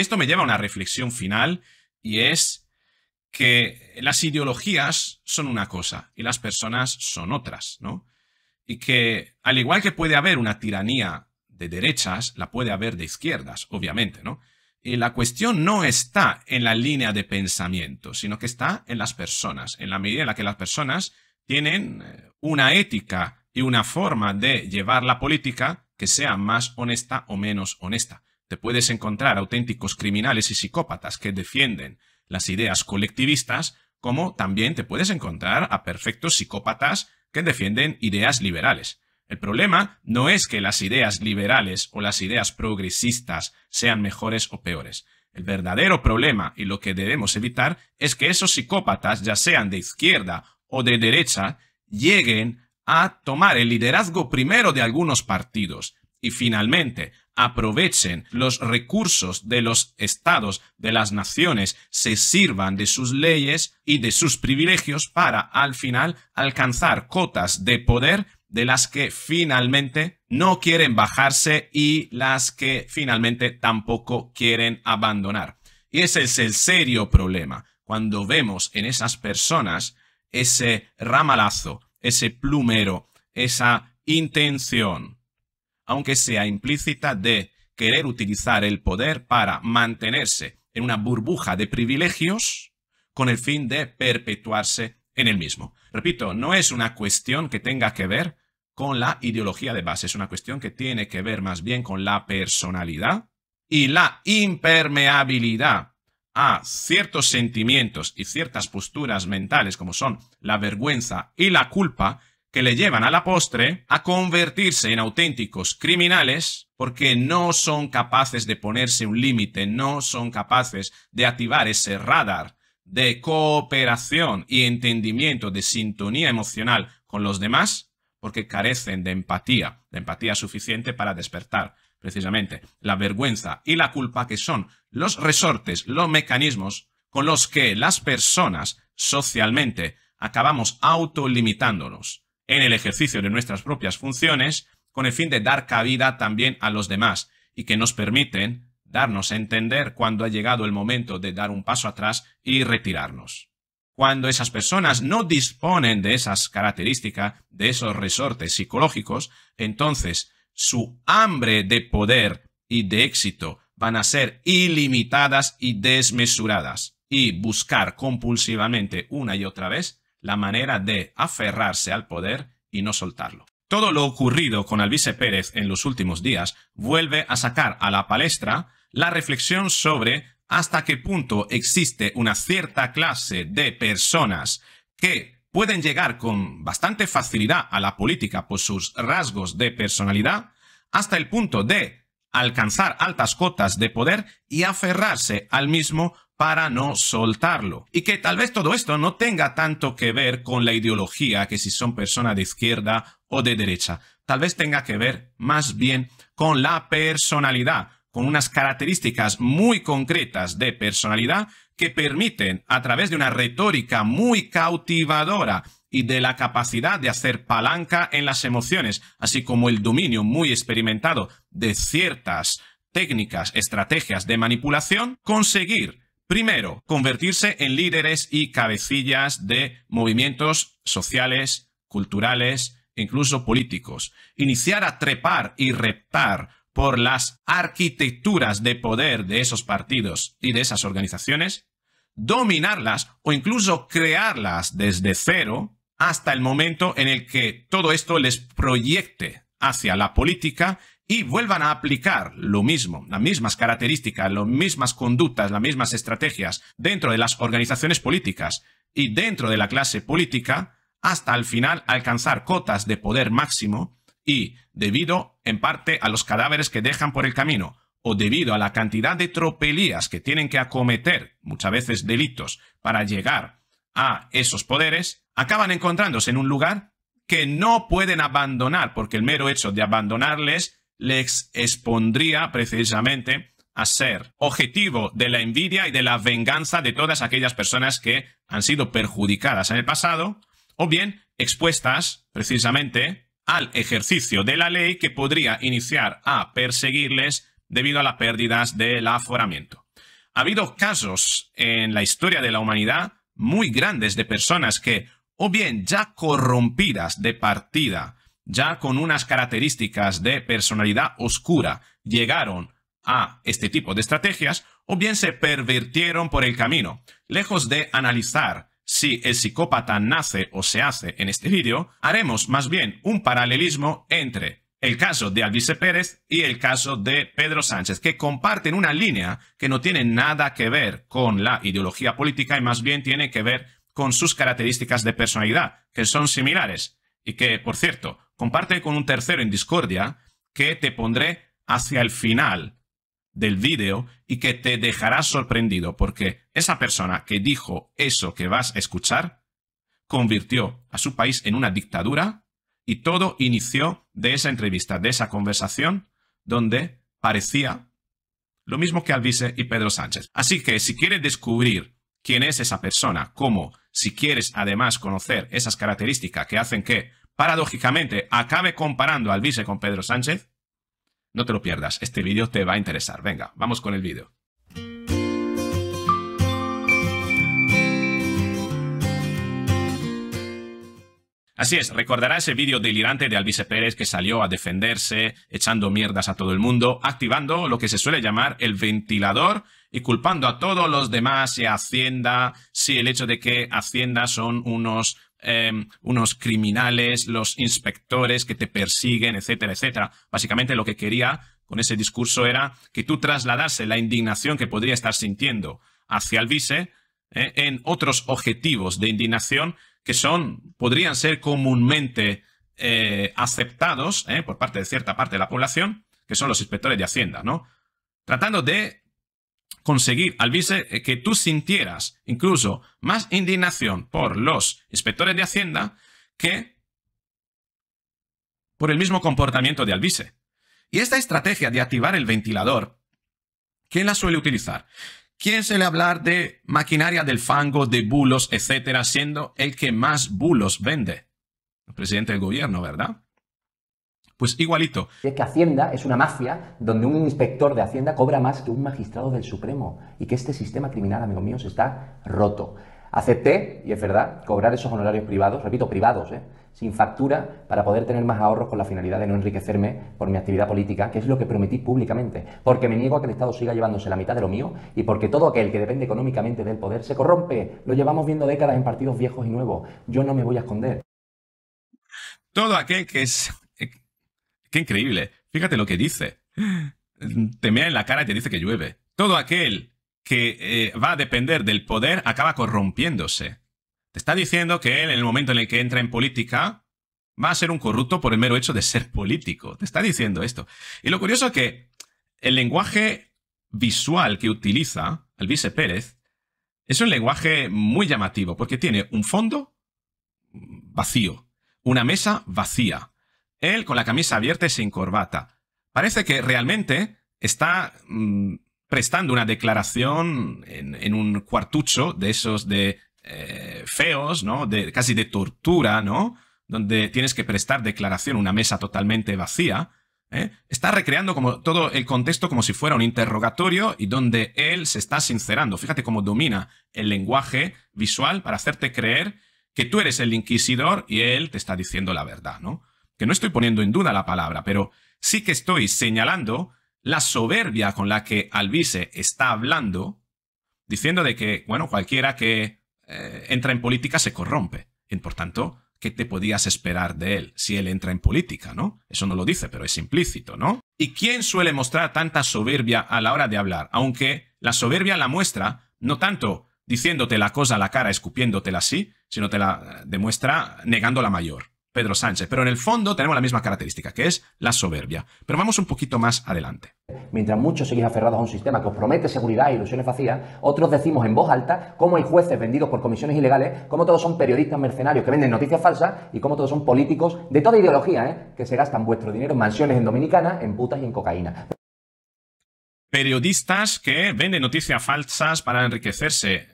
esto me lleva a una reflexión final y es que las ideologías son una cosa y las personas son otras, ¿no? Y que al igual que puede haber una tiranía de derechas, la puede haber de izquierdas, obviamente, ¿no? Y la cuestión no está en la línea de pensamiento, sino que está en las personas, en la medida en la que las personas tienen eh, una ética y una forma de llevar la política que sea más honesta o menos honesta. Te puedes encontrar auténticos criminales y psicópatas que defienden las ideas colectivistas, como también te puedes encontrar a perfectos psicópatas que defienden ideas liberales. El problema no es que las ideas liberales o las ideas progresistas sean mejores o peores. El verdadero problema y lo que debemos evitar es que esos psicópatas, ya sean de izquierda o de derecha, lleguen a tomar el liderazgo primero de algunos partidos y finalmente aprovechen los recursos de los estados, de las naciones, se sirvan de sus leyes y de sus privilegios para, al final, alcanzar cotas de poder de las que finalmente no quieren bajarse y las que finalmente tampoco quieren abandonar. Y ese es el serio problema, cuando vemos en esas personas ese ramalazo, ese plumero, esa intención aunque sea implícita, de querer utilizar el poder para mantenerse en una burbuja de privilegios con el fin de perpetuarse en el mismo. Repito, no es una cuestión que tenga que ver con la ideología de base, es una cuestión que tiene que ver más bien con la personalidad y la impermeabilidad a ciertos sentimientos y ciertas posturas mentales como son la vergüenza y la culpa que le llevan a la postre a convertirse en auténticos criminales porque no son capaces de ponerse un límite, no son capaces de activar ese radar de cooperación y entendimiento, de sintonía emocional con los demás, porque carecen de empatía, de empatía suficiente para despertar precisamente la vergüenza y la culpa que son los resortes, los mecanismos con los que las personas socialmente acabamos autolimitándonos en el ejercicio de nuestras propias funciones con el fin de dar cabida también a los demás y que nos permiten darnos a entender cuando ha llegado el momento de dar un paso atrás y retirarnos. Cuando esas personas no disponen de esas características, de esos resortes psicológicos, entonces su hambre de poder y de éxito van a ser ilimitadas y desmesuradas y buscar compulsivamente una y otra vez la manera de aferrarse al poder y no soltarlo. Todo lo ocurrido con Alvise Pérez en los últimos días vuelve a sacar a la palestra la reflexión sobre hasta qué punto existe una cierta clase de personas que pueden llegar con bastante facilidad a la política por sus rasgos de personalidad, hasta el punto de alcanzar altas cotas de poder y aferrarse al mismo para no soltarlo. Y que tal vez todo esto no tenga tanto que ver con la ideología, que si son personas de izquierda o de derecha. Tal vez tenga que ver más bien con la personalidad, con unas características muy concretas de personalidad que permiten, a través de una retórica muy cautivadora y de la capacidad de hacer palanca en las emociones, así como el dominio muy experimentado de ciertas técnicas, estrategias de manipulación, conseguir Primero, convertirse en líderes y cabecillas de movimientos sociales, culturales e incluso políticos. Iniciar a trepar y reptar por las arquitecturas de poder de esos partidos y de esas organizaciones, dominarlas o incluso crearlas desde cero hasta el momento en el que todo esto les proyecte hacia la política y vuelvan a aplicar lo mismo, las mismas características, las mismas conductas, las mismas estrategias dentro de las organizaciones políticas y dentro de la clase política, hasta al final alcanzar cotas de poder máximo y, debido en parte a los cadáveres que dejan por el camino o debido a la cantidad de tropelías que tienen que acometer, muchas veces delitos, para llegar a esos poderes, acaban encontrándose en un lugar que no pueden abandonar, porque el mero hecho de abandonarles les expondría precisamente a ser objetivo de la envidia y de la venganza de todas aquellas personas que han sido perjudicadas en el pasado o bien expuestas precisamente al ejercicio de la ley que podría iniciar a perseguirles debido a las pérdidas del aforamiento. Ha habido casos en la historia de la humanidad muy grandes de personas que o bien ya corrompidas de partida ya con unas características de personalidad oscura llegaron a este tipo de estrategias o bien se pervirtieron por el camino. Lejos de analizar si el psicópata nace o se hace en este vídeo, haremos más bien un paralelismo entre el caso de Alvise Pérez y el caso de Pedro Sánchez, que comparten una línea que no tiene nada que ver con la ideología política y más bien tiene que ver con sus características de personalidad, que son similares. Y que, por cierto, comparte con un tercero en discordia que te pondré hacia el final del vídeo y que te dejará sorprendido porque esa persona que dijo eso que vas a escuchar convirtió a su país en una dictadura y todo inició de esa entrevista, de esa conversación donde parecía lo mismo que Alvise y Pedro Sánchez. Así que si quieres descubrir quién es esa persona, cómo, si quieres además conocer esas características que hacen que paradójicamente acabe comparando al vice con Pedro Sánchez, no te lo pierdas, este vídeo te va a interesar. Venga, vamos con el vídeo. Así es, recordará ese vídeo delirante de Alvise Pérez que salió a defenderse, echando mierdas a todo el mundo, activando lo que se suele llamar el ventilador y culpando a todos los demás, y a Hacienda, si el hecho de que Hacienda son unos Em, unos criminales, los inspectores que te persiguen, etcétera, etcétera. Básicamente lo que quería con ese discurso era que tú trasladase la indignación que podría estar sintiendo hacia el vice eh, en otros objetivos de indignación que son, podrían ser comúnmente eh, aceptados eh, por parte de cierta parte de la población, que son los inspectores de Hacienda, ¿no? Tratando de conseguir al eh, que tú sintieras incluso más indignación por los inspectores de Hacienda que por el mismo comportamiento de Alvise. Y esta estrategia de activar el ventilador, ¿quién la suele utilizar? ¿Quién suele hablar de maquinaria del fango, de bulos, etcétera, siendo el que más bulos vende? El presidente del gobierno, ¿verdad? Pues igualito. Es que Hacienda es una mafia donde un inspector de Hacienda cobra más que un magistrado del Supremo y que este sistema criminal, amigos míos, está roto. Acepté, y es verdad, cobrar esos honorarios privados, repito, privados, ¿eh? sin factura, para poder tener más ahorros con la finalidad de no enriquecerme por mi actividad política, que es lo que prometí públicamente, porque me niego a que el Estado siga llevándose la mitad de lo mío y porque todo aquel que depende económicamente del poder se corrompe. Lo llevamos viendo décadas en partidos viejos y nuevos. Yo no me voy a esconder. Todo aquel que es increíble. Fíjate lo que dice. Te mira en la cara y te dice que llueve. Todo aquel que eh, va a depender del poder acaba corrompiéndose. Te está diciendo que él, en el momento en el que entra en política, va a ser un corrupto por el mero hecho de ser político. Te está diciendo esto. Y lo curioso es que el lenguaje visual que utiliza el Pérez es un lenguaje muy llamativo, porque tiene un fondo vacío, una mesa vacía, él con la camisa abierta y sin corbata. Parece que realmente está mm, prestando una declaración en, un cuartucho de esos de eh, feos, ¿no? De, casi de tortura, ¿no? Donde tienes que prestar declaración, una mesa totalmente vacía. ¿eh? Está recreando como todo el contexto como si fuera un interrogatorio y donde él se está sincerando. Fíjate cómo domina el lenguaje visual para hacerte creer que tú eres el inquisidor y él te está diciendo la verdad, ¿no? que no estoy poniendo en duda la palabra, pero sí que estoy señalando la soberbia con la que Alvise está hablando, diciendo de que, bueno, cualquiera que eh, entra en política se corrompe. Y por tanto, ¿qué te podías esperar de él si él entra en política, no? Eso no lo dice, pero es implícito, ¿no? ¿Y quién suele mostrar tanta soberbia a la hora de hablar? Aunque la soberbia la muestra no tanto diciéndote la cosa a la cara, escupiéndotela así, sino te la eh, demuestra negándola mayor. Pedro Sánchez, pero en el fondo tenemos la misma característica, que es la soberbia. Pero vamos un poquito más adelante. Mientras muchos seguís aferrados a un sistema que os promete seguridad e ilusiones vacías, otros decimos en voz alta cómo hay jueces vendidos por comisiones ilegales, cómo todos son periodistas mercenarios que venden noticias falsas y cómo todos son políticos de toda ideología, ¿eh? que se gastan vuestro dinero en mansiones en Dominicana, en putas y en cocaína. Periodistas que venden noticias falsas para enriquecerse.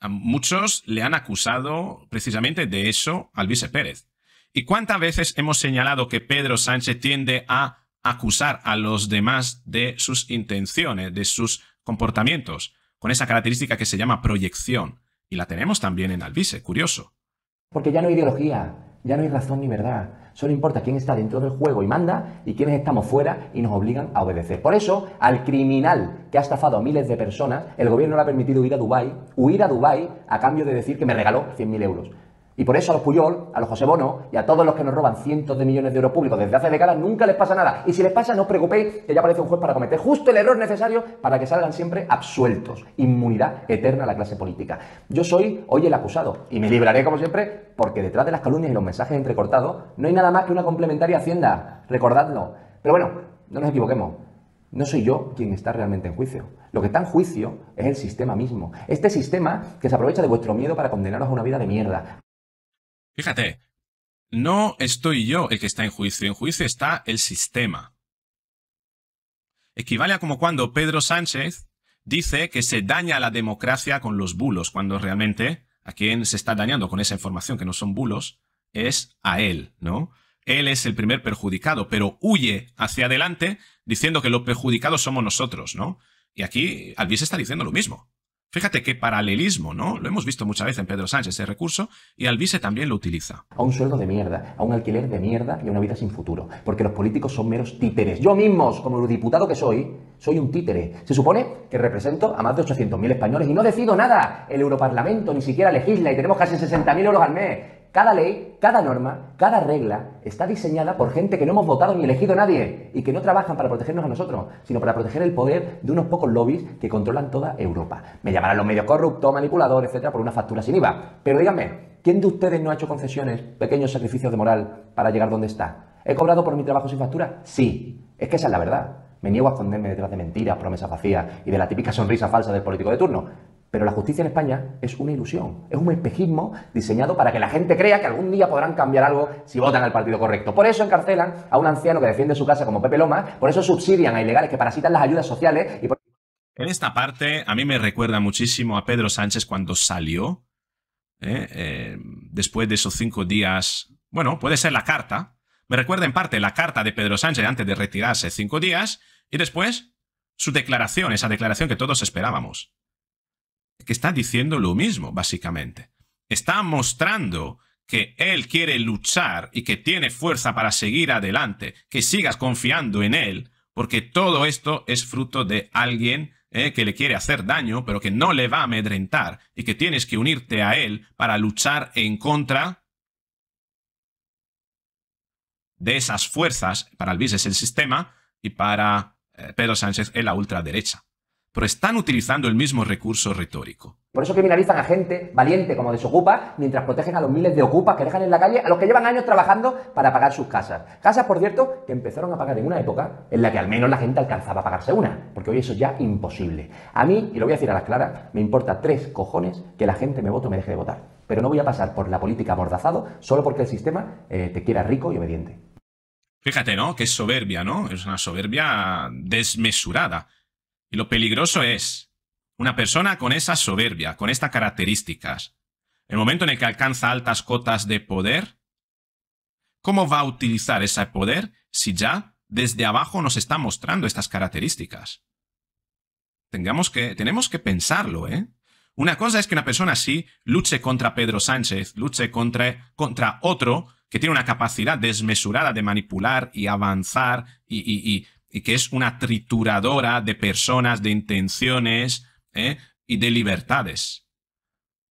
A muchos le han acusado precisamente de eso al vice Pérez ¿Y cuántas veces hemos señalado que Pedro Sánchez tiende a acusar a los demás de sus intenciones, de sus comportamientos, con esa característica que se llama proyección? Y la tenemos también en Alvise, curioso. Porque ya no hay ideología, ya no hay razón ni verdad. Solo importa quién está dentro del juego y manda y quiénes estamos fuera y nos obligan a obedecer. Por eso, al criminal que ha estafado a miles de personas, el gobierno le ha permitido ir a Dubai, huir a Dubái a cambio de decir que me regaló 100.000 euros. Y por eso a los Puyol, a los José Bono y a todos los que nos roban cientos de millones de euros públicos desde hace décadas nunca les pasa nada. Y si les pasa, no os preocupéis, que ya aparece un juez para cometer justo el error necesario para que salgan siempre absueltos. Inmunidad eterna a la clase política. Yo soy hoy el acusado y me libraré, como siempre, porque detrás de las calumnias y los mensajes entrecortados no hay nada más que una complementaria hacienda. Recordadlo. Pero bueno, no nos equivoquemos. No soy yo quien está realmente en juicio. Lo que está en juicio es el sistema mismo. Este sistema que se aprovecha de vuestro miedo para condenaros a una vida de mierda. Fíjate, no estoy yo el que está en juicio, en juicio está el sistema. Equivale a como cuando Pedro Sánchez dice que se daña la democracia con los bulos, cuando realmente a quien se está dañando con esa información que no son bulos es a él, ¿no? Él es el primer perjudicado, pero huye hacia adelante diciendo que los perjudicados somos nosotros, ¿no? Y aquí Alvis está diciendo lo mismo. Fíjate qué paralelismo, ¿no? Lo hemos visto muchas veces en Pedro Sánchez ese recurso y Alvise también lo utiliza. A un sueldo de mierda, a un alquiler de mierda y a una vida sin futuro, porque los políticos son meros títeres. Yo mismo, como diputado que soy, soy un títere. Se supone que represento a más de 800.000 españoles y no decido nada. El Europarlamento ni siquiera legisla y tenemos casi 60.000 euros al mes. Cada ley, cada norma, cada regla está diseñada por gente que no hemos votado ni elegido a nadie y que no trabajan para protegernos a nosotros, sino para proteger el poder de unos pocos lobbies que controlan toda Europa. Me llamarán los medios corruptos, manipuladores, etcétera, por una factura sin IVA. Pero díganme, ¿quién de ustedes no ha hecho concesiones, pequeños sacrificios de moral para llegar donde está? ¿He cobrado por mi trabajo sin factura? Sí. Es que esa es la verdad. Me niego a esconderme detrás de mentiras, promesas vacías y de la típica sonrisa falsa del político de turno. Pero la justicia en España es una ilusión, es un espejismo diseñado para que la gente crea que algún día podrán cambiar algo si votan al partido correcto. Por eso encarcelan a un anciano que defiende su casa como Pepe Loma, por eso subsidian a ilegales que parasitan las ayudas sociales y En esta parte a mí me recuerda muchísimo a Pedro Sánchez cuando salió, ¿eh? Eh, después de esos cinco días, bueno, puede ser la carta, me recuerda en parte la carta de Pedro Sánchez antes de retirarse cinco días y después su declaración, esa declaración que todos esperábamos que está diciendo lo mismo, básicamente. Está mostrando que él quiere luchar y que tiene fuerza para seguir adelante, que sigas confiando en él, porque todo esto es fruto de alguien eh, que le quiere hacer daño, pero que no le va a amedrentar y que tienes que unirte a él para luchar en contra de esas fuerzas, para el es el sistema y para eh, Pedro Sánchez es la ultraderecha pero están utilizando el mismo recurso retórico. Por eso criminalizan a gente valiente como Desocupa, mientras protegen a los miles de ocupas que dejan en la calle, a los que llevan años trabajando para pagar sus casas. Casas, por cierto, que empezaron a pagar en una época en la que al menos la gente alcanzaba a pagarse una, porque hoy eso es ya imposible. A mí, y lo voy a decir a las claras, me importa tres cojones que la gente me vote o me deje de votar. Pero no voy a pasar por la política amordazado solo porque el sistema eh, te quiera rico y obediente. Fíjate, ¿no? Que es soberbia, ¿no? Es una soberbia desmesurada. Y lo peligroso es una persona con esa soberbia, con estas características, el momento en el que alcanza altas cotas de poder, ¿cómo va a utilizar ese poder si ya desde abajo nos está mostrando estas características? Tengamos que, tenemos que pensarlo, ¿eh? Una cosa es que una persona así luche contra Pedro Sánchez, luche contra, contra otro que tiene una capacidad desmesurada de manipular y avanzar y y que es una trituradora de personas, de intenciones ¿eh? y de libertades.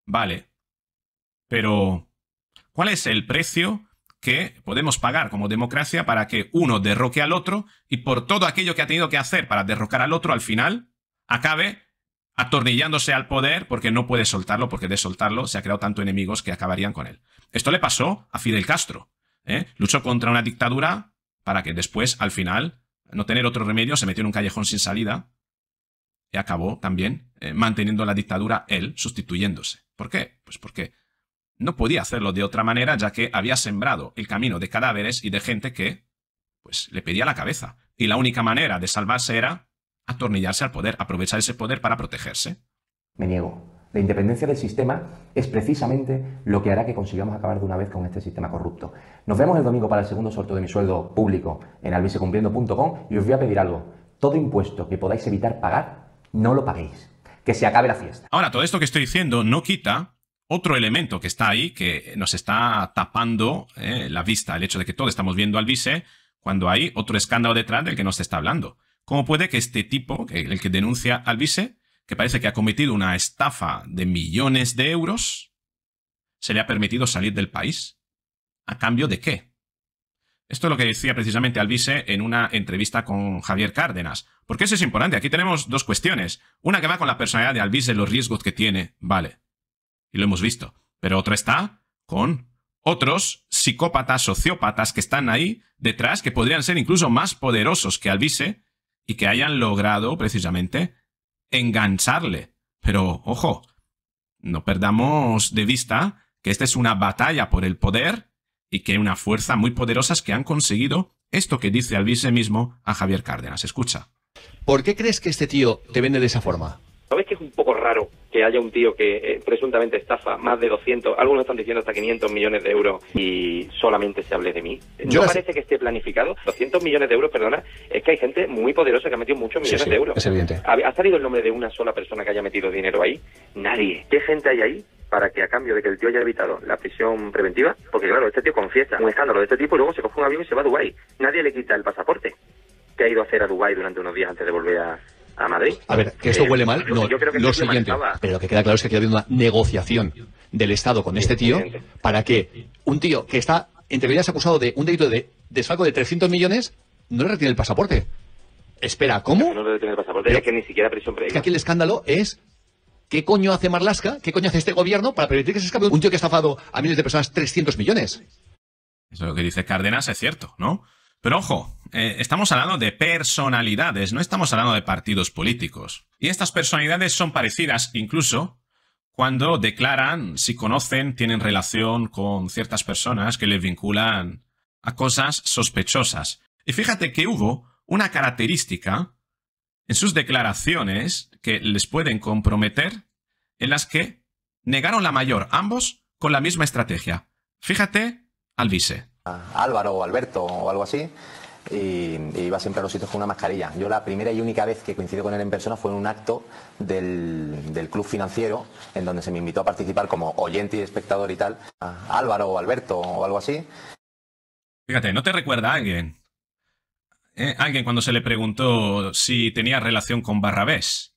Vale. Pero, ¿cuál es el precio que podemos pagar como democracia para que uno derroque al otro y por todo aquello que ha tenido que hacer para derrocar al otro al final, acabe atornillándose al poder porque no puede soltarlo, porque de soltarlo se ha creado tanto enemigos que acabarían con él. Esto le pasó a Fidel Castro. ¿eh? Luchó contra una dictadura para que después, al final, no tener otro remedio, se metió en un callejón sin salida y acabó también eh, manteniendo la dictadura él, sustituyéndose. ¿Por qué? Pues porque no podía hacerlo de otra manera, ya que había sembrado el camino de cadáveres y de gente que, pues, le pedía la cabeza. Y la única manera de salvarse era atornillarse al poder, aprovechar ese poder para protegerse. Me niego. La independencia del sistema es precisamente lo que hará que consigamos acabar de una vez con este sistema corrupto. Nos vemos el domingo para el segundo sorteo de mi sueldo público en albisecumpliendo.com y os voy a pedir algo. Todo impuesto que podáis evitar pagar, no lo paguéis. Que se acabe la fiesta. Ahora, todo esto que estoy diciendo no quita otro elemento que está ahí, que nos está tapando eh, la vista, el hecho de que todos estamos viendo al vice cuando hay otro escándalo detrás del que no se está hablando. ¿Cómo puede que este tipo, el que denuncia al vice, que parece que ha cometido una estafa de millones de euros, se le ha permitido salir del país. ¿A cambio de qué? Esto es lo que decía precisamente Alvise en una entrevista con Javier Cárdenas. Porque eso es importante. Aquí tenemos dos cuestiones. Una que va con la personalidad de Alvise, los riesgos que tiene, vale. Y lo hemos visto. Pero otra está con otros psicópatas, sociópatas que están ahí detrás, que podrían ser incluso más poderosos que Alvise y que hayan logrado precisamente engancharle. Pero, ojo, no perdamos de vista que esta es una batalla por el poder y que hay una fuerza muy poderosa que han conseguido esto que dice Alvise mismo a Javier Cárdenas. Escucha. ¿Por qué crees que este tío te vende de esa forma? ¿Sabes que es un poco raro? que haya un tío que eh, presuntamente estafa más de 200, algunos están diciendo hasta 500 millones de euros y solamente se hable de mí. Yo no parece que esté planificado. 200 millones de euros, perdona, es que hay gente muy poderosa que ha metido muchos millones de euros. ¿Ha, salido el nombre de una sola persona que haya metido dinero ahí? Nadie. ¿Qué gente hay ahí para que a cambio de que el tío haya evitado la prisión preventiva, porque claro, este tío confiesa un escándalo de este tipo y luego se coge un avión y se va a Dubái. Nadie le quita el pasaporte ¿Qué ha ido a hacer a Dubái durante unos días antes de volver a, a Madrid. A ver, que esto eh, huele mal. No, lo este siguiente. Pero lo que queda claro es que aquí ha habido una negociación del Estado con este tío para que un tío que está, entre comillas, acusado de un delito de desfalco de 300 millones, no le retiene el pasaporte. Espera, ¿cómo? No le retiene el pasaporte, que ni siquiera prisión previa. Que aquí el escándalo es ¿Qué coño hace Marlasca? ¿Qué coño hace este gobierno para permitir que se escape un tío que ha estafado a miles de personas 300 millones? Eso lo que dice Cárdenas es cierto, ¿no? Pero ojo, eh, estamos hablando de personalidades, no estamos hablando de partidos políticos. Y estas personalidades son parecidas incluso cuando declaran si conocen, tienen relación con ciertas personas que les vinculan a cosas sospechosas. Y fíjate que hubo una característica en sus declaraciones que les pueden comprometer en las que negaron la mayor, ambos con la misma estrategia. Fíjate al vice. Álvaro o Alberto o algo así. Y, iba siempre a los sitios con una mascarilla. Yo la primera y única vez que coincidí con él en persona fue en un acto del, club financiero, en donde se me invitó a participar como oyente y espectador y tal, Álvaro o Alberto o algo así. Fíjate, ¿no te recuerda alguien? Eh, alguien cuando se le preguntó si tenía relación con Barrabés.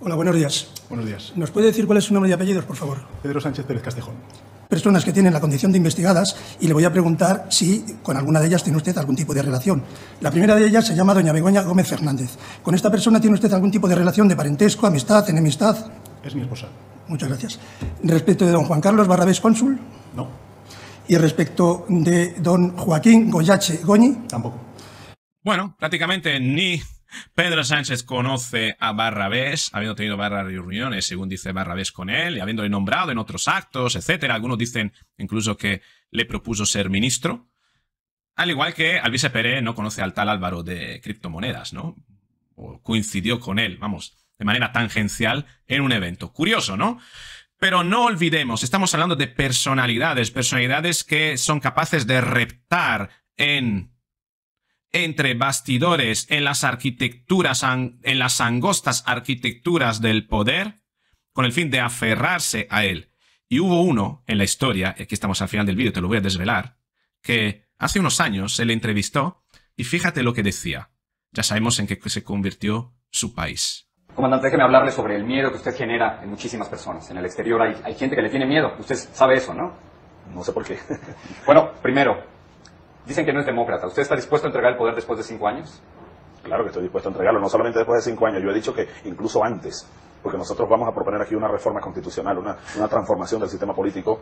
Hola, buenos días. Buenos días. ¿Nos puede decir cuál es su nombre y apellidos, por favor? Pedro Sánchez Pérez Castejón personas que tienen la condición de investigadas y le voy a preguntar si con alguna de ellas tiene usted algún tipo de relación. La primera de ellas se llama doña Begoña Gómez Fernández. ¿Con esta persona tiene usted algún tipo de relación de parentesco, amistad, enemistad? Es mi esposa. Muchas gracias. ¿Respecto de don Juan Carlos Barrabés Cónsul? No. ¿Y respecto de don Joaquín Goyache Goñi? Tampoco. Bueno, prácticamente ni Pedro Sánchez conoce a Barrabés, habiendo tenido varias reuniones, según dice Barrabés, con él, y habiéndole nombrado en otros actos, etcétera. Algunos dicen incluso que le propuso ser ministro. Al igual que Alvise Pérez no conoce al tal Álvaro de criptomonedas, ¿no? O coincidió con él, vamos, de manera tangencial en un evento. Curioso, ¿no? Pero no olvidemos, estamos hablando de personalidades, personalidades que son capaces de reptar en entre bastidores, en las arquitecturas, en las angostas arquitecturas del poder, con el fin de aferrarse a él. Y hubo uno en la historia, aquí estamos al final del vídeo, te lo voy a desvelar, que hace unos años se le entrevistó y fíjate lo que decía. Ya sabemos en qué se convirtió su país. Comandante, déjeme hablarle sobre el miedo que usted genera en muchísimas personas. En el exterior hay, hay gente que le tiene miedo. Usted sabe eso, ¿no? No sé por qué. bueno, primero, Dicen que no es demócrata. ¿Usted está dispuesto a entregar el poder después de cinco años? Claro que estoy dispuesto a entregarlo, no solamente después de cinco años, yo he dicho que incluso antes, porque nosotros vamos a proponer aquí una reforma constitucional, una, una transformación del sistema político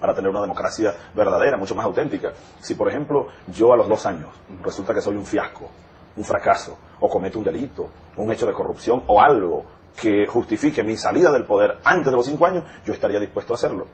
para tener una democracia verdadera, mucho más auténtica. Si, por ejemplo, yo a los dos años resulta que soy un fiasco, un fracaso, o cometo un delito, un hecho de corrupción, o algo que justifique mi salida del poder antes de los cinco años, yo estaría dispuesto a hacerlo.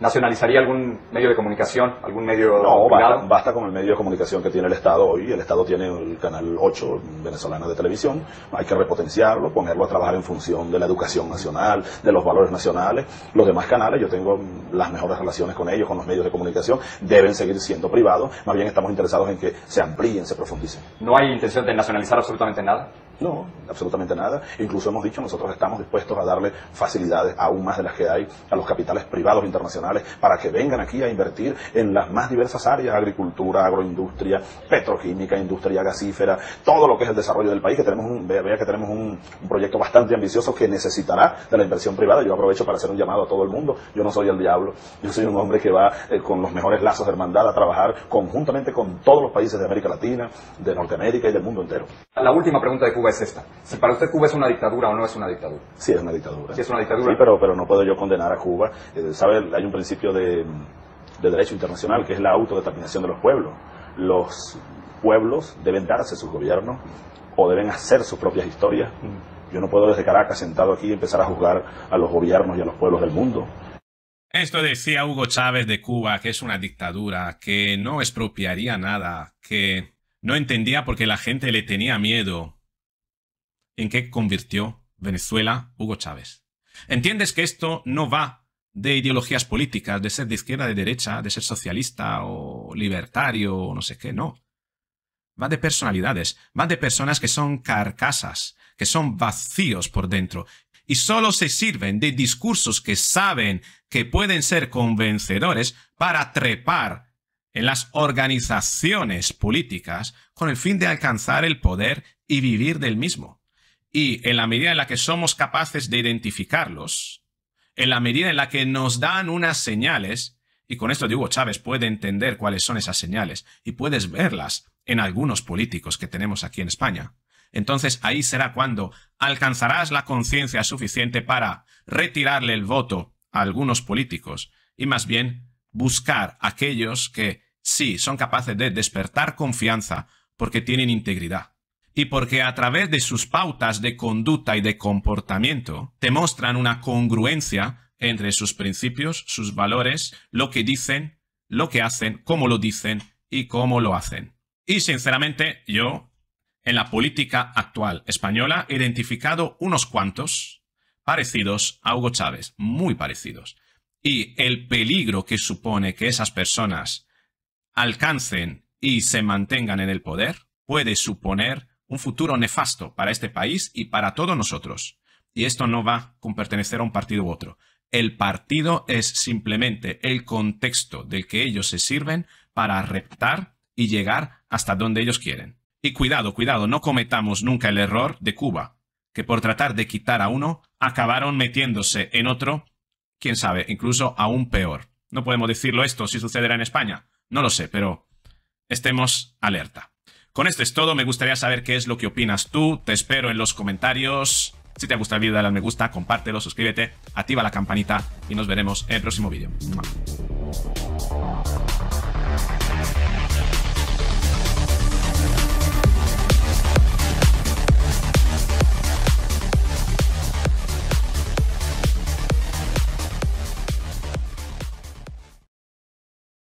¿Nacionalizaría algún medio de comunicación, algún medio No, basta, basta, con el medio de comunicación que tiene el Estado hoy. El Estado tiene el canal 8 venezolano de televisión. Hay que repotenciarlo, ponerlo a trabajar en función de la educación nacional, de los valores nacionales. Los demás canales, yo tengo las mejores relaciones con ellos, con los medios de comunicación, deben seguir siendo privados. Más bien estamos interesados en que se amplíen, se profundicen. ¿No hay intención de nacionalizar absolutamente nada? No, absolutamente nada. Incluso hemos dicho, nosotros estamos dispuestos a darle facilidades aún más de las que hay a los capitales privados internacionales para que vengan aquí a invertir en las más diversas áreas, agricultura, agroindustria, petroquímica, industria gasífera, todo lo que es el desarrollo del país, que tenemos un, vea que tenemos un, proyecto bastante ambicioso que necesitará de la inversión privada. Yo aprovecho para hacer un llamado a todo el mundo. Yo no soy el diablo, yo soy un hombre que va eh, con los mejores lazos de hermandad a trabajar conjuntamente con todos los países de América Latina, de Norteamérica y del mundo entero. La última pregunta de es esta. Si para usted Cuba es una dictadura o no es una dictadura. Sí, es una dictadura. Sí, es una dictadura. Sí, pero, pero no puedo yo condenar a Cuba. Eh, ¿Sabe? Hay un principio de, de derecho internacional que es la autodeterminación de los pueblos. Los pueblos deben darse sus gobiernos o deben hacer sus propias historias. Mm. Yo no puedo desde Caracas, sentado aquí, empezar a juzgar a los gobiernos y a los pueblos del mundo. Esto decía Hugo Chávez de Cuba, que es una dictadura, que no expropiaría nada, que no entendía por qué la gente le tenía miedo, en qué convirtió Venezuela Hugo Chávez. ¿Entiendes que esto no va de ideologías políticas, de ser de izquierda, de derecha, de ser socialista o libertario o no sé qué? No. Va de personalidades, va de personas que son carcasas, que son vacíos por dentro y solo se sirven de discursos que saben que pueden ser convencedores para trepar en las organizaciones políticas con el fin de alcanzar el poder y vivir del mismo. Y en la medida en la que somos capaces de identificarlos, en la medida en la que nos dan unas señales, y con esto digo Chávez puede entender cuáles son esas señales, y puedes verlas en algunos políticos que tenemos aquí en España. Entonces ahí será cuando alcanzarás la conciencia suficiente para retirarle el voto a algunos políticos y más bien buscar aquellos que sí son capaces de despertar confianza porque tienen integridad y porque a través de sus pautas de conducta y de comportamiento te muestran una congruencia entre sus principios, sus valores, lo que dicen, lo que hacen, cómo lo dicen y cómo lo hacen. Y sinceramente yo, en la política actual española, he identificado unos cuantos parecidos a Hugo Chávez, muy parecidos. Y el peligro que supone que esas personas alcancen y se mantengan en el poder puede suponer un futuro nefasto para este país y para todos nosotros. Y esto no va con pertenecer a un partido u otro. El partido es simplemente el contexto del que ellos se sirven para reptar y llegar hasta donde ellos quieren. Y cuidado, cuidado, no cometamos nunca el error de Cuba, que por tratar de quitar a uno, acabaron metiéndose en otro, quién sabe, incluso aún peor. No podemos decirlo esto si sucederá en España, no lo sé, pero estemos alerta. Con esto es todo, me gustaría saber qué es lo que opinas tú, te espero en los comentarios. Si te ha gustado el vídeo dale al me gusta, compártelo, suscríbete, activa la campanita y nos veremos en el próximo vídeo.